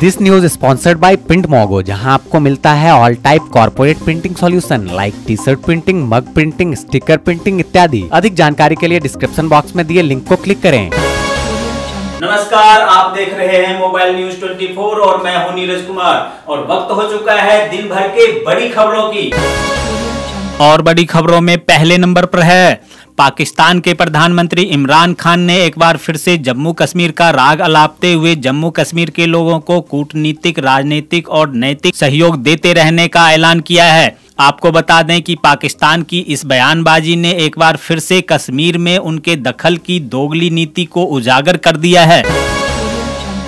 this news sponsored by print Mogo जहां आपको मिलता है all type corporate printing solution like T shirt printing mug printing sticker printing इत्यादि अधिक जानकारी के लिए डिस्क्रिप्शन बॉक्स में दिए लिंक को क्लिक करें नमस्कार आप देख रहे हैं मोबाइल न्यूज 24 और मैं हूं नीरज कुमार और वक्त हो चुका है दिन भर के बड़ी खबरों की और बड़ी खबरों में पहले नंबर पर है पाकिस्तान के प्रधानमंत्री इमरान खान ने एक बार फिर से जम्मू कश्मीर का राग अलापते हुए जम्मू कश्मीर के लोगों को कूटनीतिक राजनीतिक और नैतिक सहयोग देते रहने का ऐलान किया है आपको बता दें कि पाकिस्तान की इस बयानबाजी ने एक बार फिर से कश्मीर में उनके दखल की दोगली नीति को उजागर कर दिया है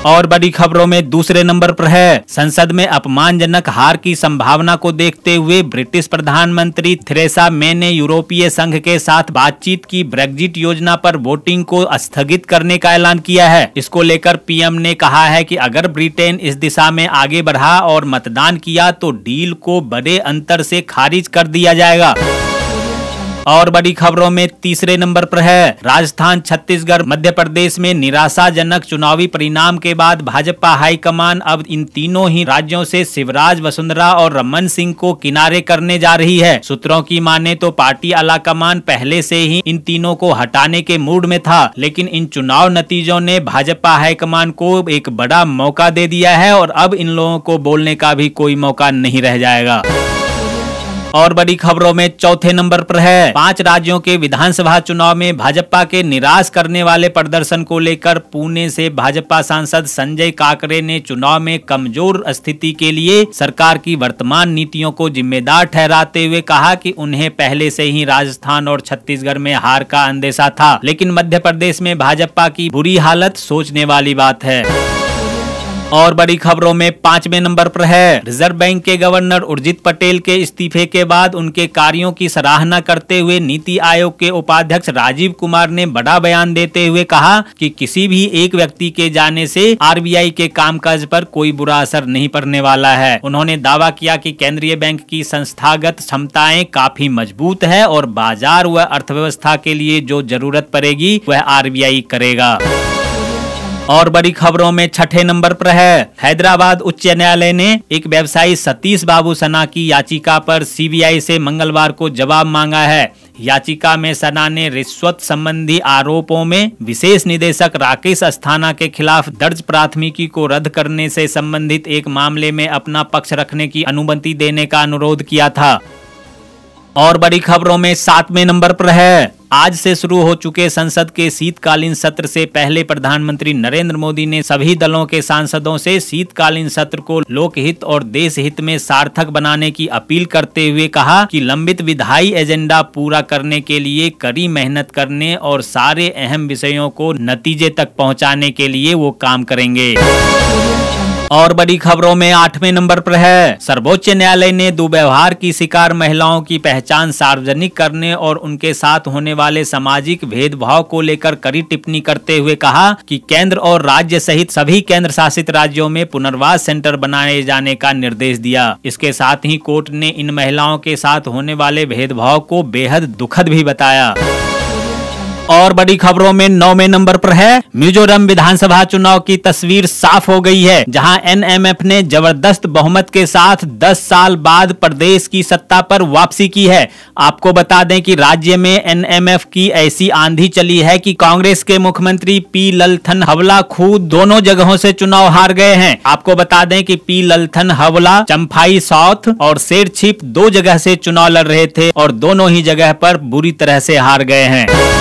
और बड़ी खबरों में दूसरे नंबर पर है संसद में अपमानजनक हार की संभावना को देखते हुए ब्रिटिश प्रधानमंत्री थ्रेसा मे ने यूरोपीय संघ के साथ बातचीत की ब्रेग्जिट योजना पर वोटिंग को स्थगित करने का ऐलान किया है इसको लेकर पीएम ने कहा है कि अगर ब्रिटेन इस दिशा में आगे बढ़ा और मतदान किया तो डील को बड़े अंतर से खारिज कर दिया जाएगा और बड़ी खबरों में तीसरे नंबर पर है राजस्थान छत्तीसगढ़ मध्य प्रदेश में निराशाजनक चुनावी परिणाम के बाद भाजपा हाईकमान अब इन तीनों ही राज्यों से शिवराज वसुंधरा और रमन सिंह को किनारे करने जा रही है सूत्रों की माने तो पार्टी आलाकमान पहले से ही इन तीनों को हटाने के मूड में था लेकिन इन चुनाव नतीजों ने भाजपा हाईकमान को एक बड़ा मौका दे दिया है और अब इन लोगों को बोलने का भी कोई मौका नहीं रह जाएगा और बड़ी खबरों में चौथे नंबर पर है पांच राज्यों के विधानसभा चुनाव में भाजपा के निराश करने वाले प्रदर्शन को लेकर पुणे से भाजपा सांसद संजय काकरे ने चुनाव में कमजोर स्थिति के लिए सरकार की वर्तमान नीतियों को जिम्मेदार ठहराते हुए कहा कि उन्हें पहले से ही राजस्थान और छत्तीसगढ़ में हार का अंदेशा था लेकिन मध्य प्रदेश में भाजपा की बुरी हालत सोचने वाली बात है और बड़ी खबरों में पांचवे नंबर पर है रिजर्व बैंक के गवर्नर उर्जित पटेल के इस्तीफे के बाद उनके कार्यों की सराहना करते हुए नीति आयोग के उपाध्यक्ष राजीव कुमार ने बड़ा बयान देते हुए कहा कि किसी भी एक व्यक्ति के जाने से आरबीआई के कामकाज पर कोई बुरा असर नहीं पड़ने वाला है उन्होंने दावा किया कि केंद्रीय बैंक की संस्थागत क्षमताएं काफी मजबूत है और बाजार व अर्थव्यवस्था के लिए जो जरूरत पड़ेगी वह आर करेगा और बड़ी खबरों में छठे नंबर पर है हैदराबाद उच्च न्यायालय ने एक व्यवसायी सतीश बाबू सना की याचिका पर सीबीआई से मंगलवार को जवाब मांगा है याचिका में सना ने रिश्वत संबंधी आरोपों में विशेष निदेशक राकेश अस्थाना के खिलाफ दर्ज प्राथमिकी को रद्द करने से संबंधित एक मामले में अपना पक्ष रखने की अनुमति देने का अनुरोध किया था और बड़ी खबरों में सातवें नंबर पर है आज से शुरू हो चुके संसद के शीतकालीन सत्र से पहले प्रधानमंत्री नरेंद्र मोदी ने सभी दलों के सांसदों से शीतकालीन सत्र को लोकहित और देश हित में सार्थक बनाने की अपील करते हुए कहा कि लंबित विधायी एजेंडा पूरा करने के लिए कड़ी मेहनत करने और सारे अहम विषयों को नतीजे तक पहुँचाने के लिए वो काम करेंगे और बड़ी खबरों में आठवें नंबर पर है सर्वोच्च न्यायालय ने दुर्व्यवहार की शिकार महिलाओं की पहचान सार्वजनिक करने और उनके साथ होने वाले सामाजिक भेदभाव को लेकर कड़ी टिप्पणी करते हुए कहा कि केंद्र और राज्य सहित सभी केंद्र शासित राज्यों में पुनर्वास सेंटर बनाए जाने का निर्देश दिया इसके साथ ही कोर्ट ने इन महिलाओं के साथ होने वाले भेदभाव को बेहद दुखद भी बताया और बड़ी खबरों में नौवे नंबर पर है मिजोरम विधानसभा चुनाव की तस्वीर साफ हो गई है जहां एनएमएफ ने जबरदस्त बहुमत के साथ 10 साल बाद प्रदेश की सत्ता पर वापसी की है आपको बता दें कि राज्य में एनएमएफ की ऐसी आंधी चली है कि कांग्रेस के मुख्यमंत्री पी ललथन हवला खुद दोनों जगहों से चुनाव हार गए हैं आपको बता दें कि पी ललथन हवला चंफाई साउथ और शेर दो जगह से चुनाव लड़ रहे थे और दोनों ही जगह पर बुरी तरह से हार गए हैं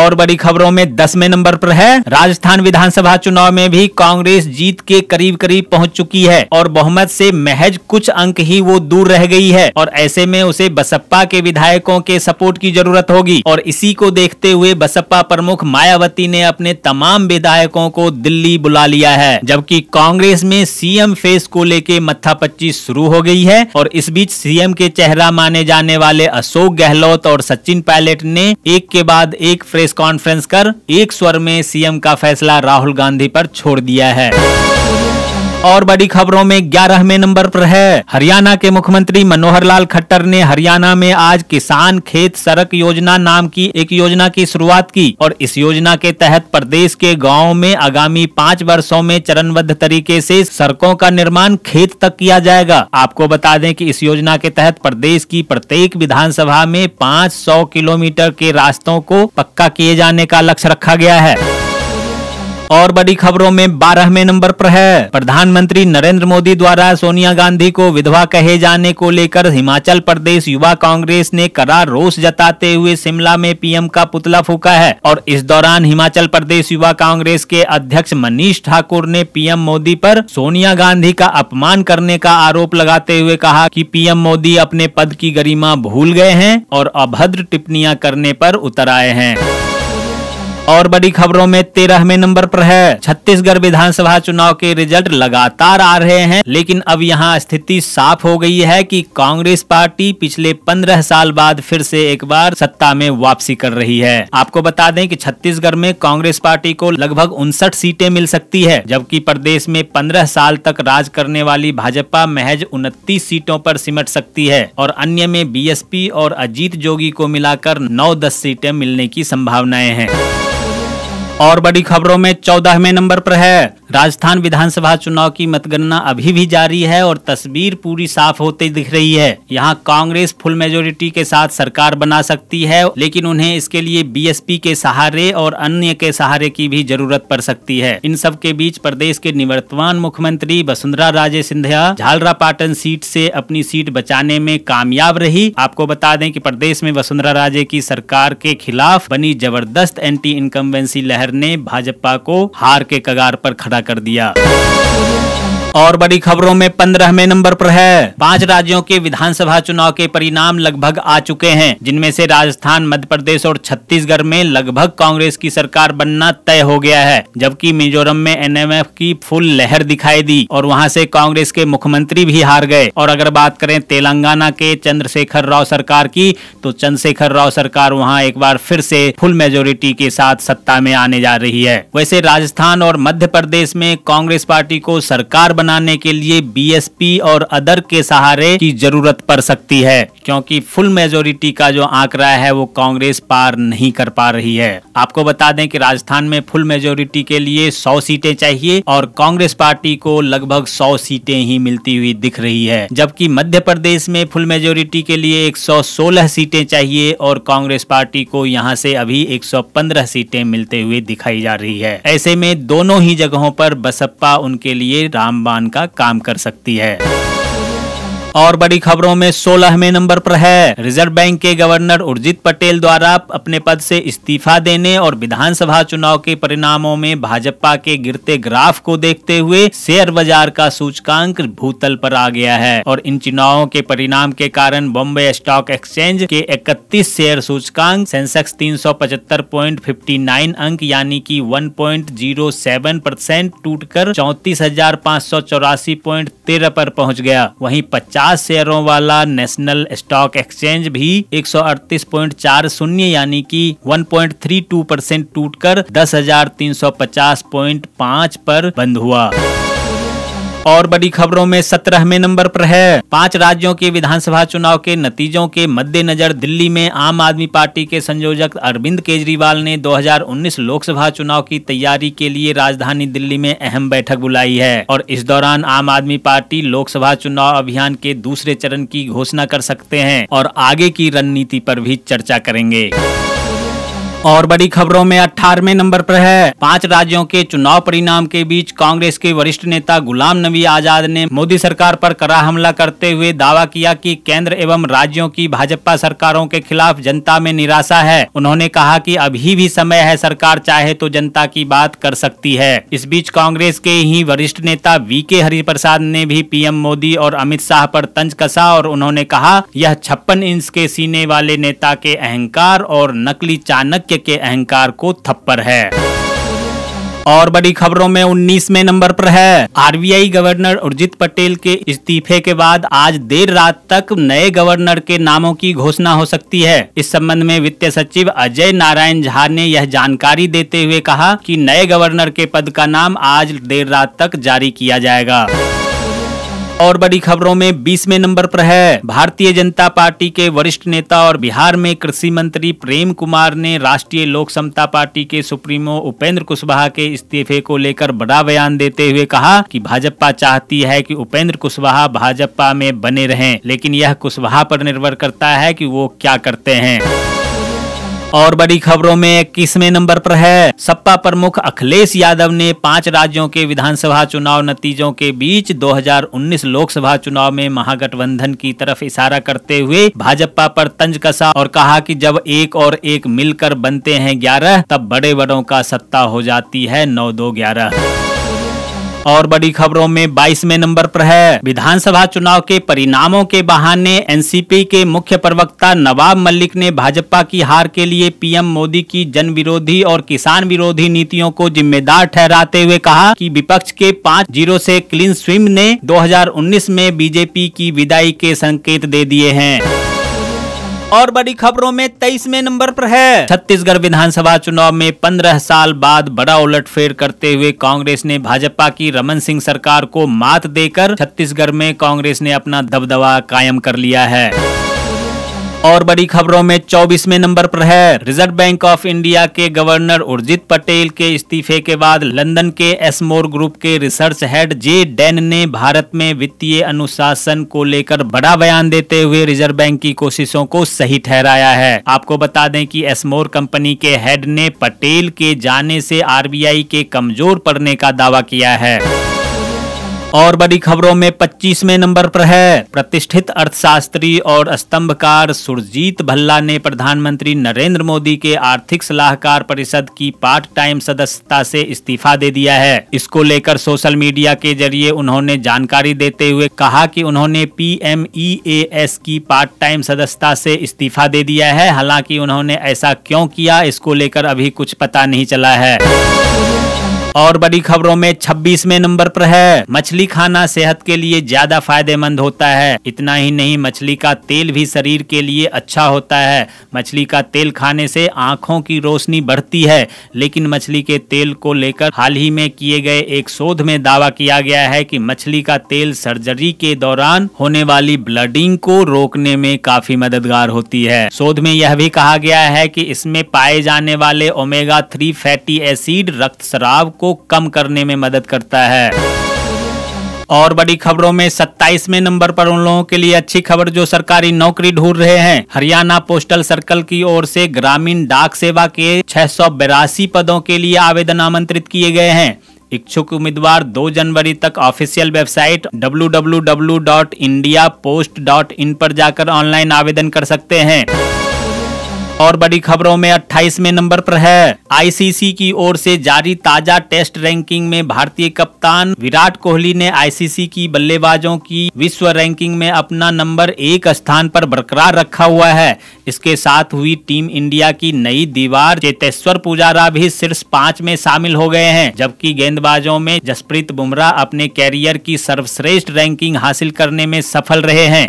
और बड़ी खबरों में दसवें नंबर पर है राजस्थान विधानसभा चुनाव में भी कांग्रेस जीत के करीब करीब पहुंच चुकी है और बहुमत से महज कुछ अंक ही वो दूर रह गई है और ऐसे में उसे बसपा के विधायकों के सपोर्ट की जरूरत होगी और इसी को देखते हुए बसपा प्रमुख मायावती ने अपने तमाम विधायकों को दिल्ली बुला लिया है जबकि कांग्रेस में सीएम फेस को लेके मत्था पच्ची शुरू हो गई है और इस बीच सीएम के चेहरा माने जाने वाले अशोक गहलोत और सचिन पायलट ने एक के बाद एक फ्रेश प्रेस कॉन्फ्रेंस कर एक स्वर में सीएम का फैसला राहुल गांधी पर छोड़ दिया है और बड़ी खबरों में ग्यारहवें नंबर पर है हरियाणा के मुख्यमंत्री मनोहर लाल खट्टर ने हरियाणा में आज किसान खेत सड़क योजना नाम की एक योजना की शुरुआत की और इस योजना के तहत प्रदेश के गाँव में आगामी पाँच वर्षो में चरणबद्ध तरीके ऐसी सड़कों का निर्माण खेत तक किया जाएगा आपको बता दें की इस योजना के तहत प्रदेश की प्रत्येक विधानसभा में 500 किलोमीटर के रास्तों को पक्का किए जाने का लक्ष्य रखा गया है और बड़ी खबरों में बारहवें नंबर पर है प्रधानमंत्री नरेंद्र मोदी द्वारा सोनिया गांधी को विधवा कहे जाने को लेकर हिमाचल प्रदेश युवा कांग्रेस ने करा रोष जताते हुए शिमला में पीएम का पुतला फूका है और इस दौरान हिमाचल प्रदेश युवा कांग्रेस के अध्यक्ष मनीष ठाकुर ने पीएम मोदी पर सोनिया गांधी का अपमान करने का आरोप लगाते हुए कहा कि पीएम मोदी अपने पद की गरिमा भूल गए हैं और अभद्र टिप्पणियां करने पर उतर आए हैं और बड़ी खबरों में तेरहवें नंबर पर है छत्तीसगढ़ विधानसभा चुनाव के रिजल्ट लगातार आ रहे हैं लेकिन अब यहाँ स्थिति साफ हो गई है कि कांग्रेस पार्टी पिछले पंद्रह साल बाद फिर से एक बार सत्ता में वापसी कर रही है आपको बता दें कि छत्तीसगढ़ में कांग्रेस पार्टी को लगभग उनसठ सीटें मिल सकती है जबकि प्रदेश में पंद्रह साल तक राज करने वाली भाजपा महज उनतीस सीटों पर सिमट सकती है और अन्य में बीएसपी और अजीत जोगी को मिलाकर नौ दस सीटें मिलने की संभावनाएं हैं और बड़ी खबरों में चौदहवें नंबर पर है राजस्थान विधानसभा चुनाव की मतगणना अभी भी जारी है और तस्वीर पूरी साफ होते दिख रही है यहाँ कांग्रेस फुल मेजोरिटी के साथ सरकार बना सकती है लेकिन उन्हें इसके लिए बीएसपी के सहारे और अन्य के सहारे की भी जरूरत पड़ सकती है इन सब के बीच प्रदेश के निवर्तमान मुख्यमंत्री वसुंधरा राजे सिंधिया झालरा पाटन सीट से अपनी सीट बचाने में कामयाब रही आपको बता दें की प्रदेश में वसुंधरा राजे की सरकार के खिलाफ बनी जबरदस्त एंटी इनकम्बेंसी लहर ने भाजपा को हार के कगार पर खड़ा कर दिया और बड़ी खबरों में पंद्रहवें नंबर पर है पांच राज्यों के विधानसभा चुनाव के परिणाम लगभग आ चुके हैं जिनमें से राजस्थान मध्य प्रदेश और छत्तीसगढ़ में लगभग कांग्रेस की सरकार बनना तय हो गया है जबकि मिजोरम में एनएमएफ की फुल लहर दिखाई दी और वहां से कांग्रेस के मुख्यमंत्री भी हार गए और अगर बात करें तेलंगाना के चंद्रशेखर राव सरकार की तो चंद्रशेखर राव सरकार वहाँ एक बार फिर से फुल मेजोरिटी के साथ सत्ता में आने जा रही है वैसे राजस्थान और मध्य प्रदेश में कांग्रेस पार्टी को सरकार बनाने के लिए बीएसपी और अदर के सहारे की जरूरत पड़ सकती है क्योंकि फुल मेजोरिटी का जो आंकड़ा है वो कांग्रेस पार नहीं कर पा रही है आपको बता दें कि राजस्थान में फुल मेजोरिटी के लिए 100 सीटें चाहिए और कांग्रेस पार्टी को लगभग 100 सीटें ही मिलती हुई दिख रही है जबकि मध्य प्रदेश में फुल मेजोरिटी के लिए 116 सीटें चाहिए और कांग्रेस पार्टी को यहाँ से अभी 115 सीटें मिलते हुए दिखाई जा रही है ऐसे में दोनों ही जगहों पर बसपा उनके लिए रामबान का काम कर सकती है और बड़ी खबरों में सोलहवें नंबर पर है रिजर्व बैंक के गवर्नर उर्जित पटेल द्वारा अपने पद से इस्तीफा देने और विधानसभा चुनाव के परिणामों में भाजपा के गिरते ग्राफ को देखते हुए शेयर बाजार का सूचकांक भूतल पर आ गया है और इन चुनावों के परिणाम के कारण बॉम्बे स्टॉक एक्सचेंज के इकतीस शेयर सूचकांक सेंसेक्स तीन अंक यानी कि 1.07 परसेंट टूट कर चौतीस पर पहुँच गया वहीं पचास 50 शेयरों वाला नेशनल स्टॉक एक्सचेंज भी 138.40 यानी कि 1.32 परसेंट टूट कर दस पर बंद हुआ और बड़ी खबरों में सत्रहवें नंबर पर है पांच राज्यों के विधानसभा चुनाव के नतीजों के मद्देनजर दिल्ली में आम आदमी पार्टी के संयोजक अरविंद केजरीवाल ने 2019 लोकसभा चुनाव की तैयारी के लिए राजधानी दिल्ली में अहम बैठक बुलाई है और इस दौरान आम आदमी पार्टी लोकसभा चुनाव अभियान के दूसरे चरण की घोषणा कर सकते हैं और आगे की रणनीति पर भी चर्चा करेंगे और बड़ी खबरों में अठारवे नंबर पर है पांच राज्यों के चुनाव परिणाम के बीच कांग्रेस के वरिष्ठ नेता गुलाम नबी आजाद ने मोदी सरकार पर करा हमला करते हुए दावा किया कि केंद्र एवं राज्यों की भाजपा सरकारों के खिलाफ जनता में निराशा है उन्होंने कहा कि अभी भी समय है सरकार चाहे तो जनता की बात कर सकती है इस बीच कांग्रेस के ही वरिष्ठ नेता वी के हरिप्रसाद ने भी पीएम मोदी और अमित शाह पर तंज कसा और उन्होंने कहा यह छप्पन इंच के सीने वाले नेता के अहंकार और नकली चाणक्य वाक्य के अहंकार को थप्पर है और बड़ी खबरों में उन्नीसवे नंबर पर है आरबीआई गवर्नर उर्जित पटेल के इस्तीफे के बाद आज देर रात तक नए गवर्नर के नामों की घोषणा हो सकती है इस संबंध में वित्त सचिव अजय नारायण झा ने यह जानकारी देते हुए कहा कि नए गवर्नर के पद का नाम आज देर रात तक जारी किया जाएगा और बड़ी खबरों में बीसवें नंबर पर है भारतीय जनता पार्टी के वरिष्ठ नेता और बिहार में कृषि मंत्री प्रेम कुमार ने राष्ट्रीय लोक समता पार्टी के सुप्रीमो उपेंद्र कुशवाहा के इस्तीफे को लेकर बड़ा बयान देते हुए कहा कि भाजपा चाहती है कि उपेंद्र कुशवाहा भाजपा में बने रहें लेकिन यह कुशवाहा पर निर्भर करता है कि वो क्या करते हैं और बड़ी खबरों में इक्कीसवें नंबर पर है सपा प्रमुख अखिलेश यादव ने पांच राज्यों के विधानसभा चुनाव नतीजों के बीच 2019 लोकसभा चुनाव में महागठबंधन की तरफ इशारा करते हुए भाजपा पर तंज कसा और कहा कि जब एक और एक मिलकर बनते हैं ग्यारह तब बड़े बड़ों का सत्ता हो जाती है नौ दो ग्यारह और बड़ी खबरों में बाईसवे नंबर पर है विधानसभा चुनाव के परिणामों के बहाने एनसीपी के मुख्य प्रवक्ता नवाब मलिक ने भाजपा की हार के लिए पीएम मोदी की जन विरोधी और किसान विरोधी नीतियों को जिम्मेदार ठहराते हुए कहा कि विपक्ष के पाँच जीरो ऐसी क्लीन स्विम ने 2019 में बीजेपी की विदाई के संकेत दे दिए हैं और बड़ी खबरों में तेईसवें नंबर पर है छत्तीसगढ़ विधानसभा चुनाव में पंद्रह साल बाद बड़ा उलटफेर करते हुए कांग्रेस ने भाजपा की रमन सिंह सरकार को मात देकर छत्तीसगढ़ में कांग्रेस ने अपना दबदबा कायम कर लिया है और बड़ी खबरों में चौबीसवे नंबर पर है रिजर्व बैंक ऑफ इंडिया के गवर्नर उर्जित पटेल के इस्तीफे के बाद लंदन के एसमोर ग्रुप के रिसर्च हेड जे डेन ने भारत में वित्तीय अनुशासन को लेकर बड़ा बयान देते हुए रिजर्व बैंक की कोशिशों को सही ठहराया है आपको बता दें कि एसमोर कंपनी के हेड ने पटेल के जाने से आरबीआई के कमजोर पड़ने का दावा किया है और बड़ी खबरों में 25वें नंबर पर है प्रतिष्ठित अर्थशास्त्री और स्तंभकार सुरजीत भल्ला ने प्रधानमंत्री नरेंद्र मोदी के आर्थिक सलाहकार परिषद की पार्ट टाइम सदस्यता से इस्तीफा दे दिया है इसको लेकर सोशल मीडिया के जरिए उन्होंने जानकारी देते हुए कहा कि उन्होंने एस की पार्ट टाइम सदस्यता से इस्तीफा दे दिया है हालांकि उन्होंने ऐसा क्यों किया इसको लेकर अभी कुछ पता नहीं चला है और बड़ी खबरों में छब्बीसवें नंबर पर है मछली खाना सेहत के लिए ज्यादा फायदेमंद होता है इतना ही नहीं मछली का तेल भी शरीर के लिए अच्छा होता है मछली का तेल खाने से आंखों की रोशनी बढ़ती है लेकिन मछली के तेल को लेकर हाल ही में किए गए एक शोध में दावा किया गया है कि मछली का तेल सर्जरी के दौरान होने वाली ब्लडिंग को रोकने में काफी मददगार होती है शोध में यह भी कहा गया है कि इसमें पाए जाने वाले ओमेगा थ्री फैटी एसिड रक्त शराब को कम करने में मदद करता है और बड़ी खबरों में 27वें नंबर पर उन लोगों के लिए अच्छी खबर जो सरकारी नौकरी ढूंढ रहे हैं हरियाणा पोस्टल सर्कल की ओर से ग्रामीण डाक सेवा के छह पदों के लिए आवेदन आमंत्रित किए गए हैं इच्छुक उम्मीदवार 2 जनवरी तक ऑफिशियल वेबसाइट www.indiapost.in पर जाकर ऑनलाइन आवेदन कर सकते हैं और बड़ी खबरों में 28वें नंबर पर है आईसीसी की ओर से जारी ताजा टेस्ट रैंकिंग में भारतीय कप्तान विराट कोहली ने आईसीसी की बल्लेबाजों की विश्व रैंकिंग में अपना नंबर एक स्थान पर बरकरार रखा हुआ है इसके साथ हुई टीम इंडिया की नई दीवार चेतेश्वर पुजारा भी शीर्ष पाँच में शामिल हो गए हैं जबकि गेंदबाजों में जसप्रीत बुमराह अपने कैरियर की सर्वश्रेष्ठ रैंकिंग हासिल करने में सफल रहे हैं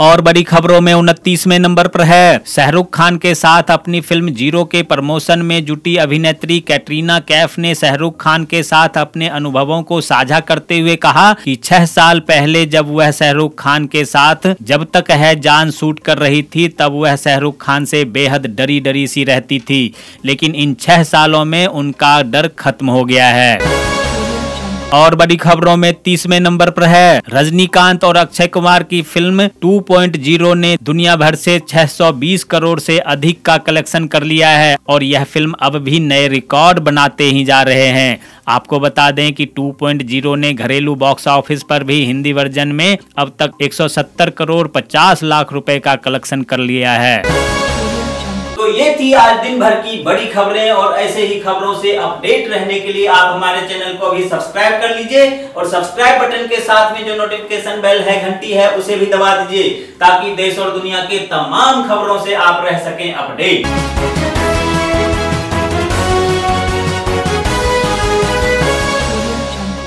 और बड़ी खबरों में उनतीसवें नंबर पर है शाहरुख खान के साथ अपनी फिल्म जीरो के प्रमोशन में जुटी अभिनेत्री कैटरीना कैफ ने शाहरुख खान के साथ अपने अनुभवों को साझा करते हुए कहा कि छह साल पहले जब वह शाहरुख खान के साथ जब तक है जान शूट कर रही थी तब वह शाहरुख खान से बेहद डरी डरी सी रहती थी लेकिन इन छह सालों में उनका डर खत्म हो गया है और बड़ी खबरों में तीसवें नंबर पर है रजनीकांत और अक्षय कुमार की फिल्म 2.0 ने दुनिया भर से 620 करोड़ से अधिक का कलेक्शन कर लिया है और यह फिल्म अब भी नए रिकॉर्ड बनाते ही जा रहे हैं आपको बता दें कि 2.0 ने घरेलू बॉक्स ऑफिस पर भी हिंदी वर्जन में अब तक 170 करोड़ 50 लाख रुपए का कलेक्शन कर लिया है ये थी आज दिन भर की बड़ी खबरें और ऐसे ही खबरों से अपडेट रहने के लिए आप हमारे चैनल को अभी सब्सक्राइब कर लीजिए और सब्सक्राइब बटन के साथ में जो नोटिफिकेशन बेल है घंटी है उसे भी दबा दीजिए ताकि देश और दुनिया के तमाम खबरों से आप रह सकें अपडेट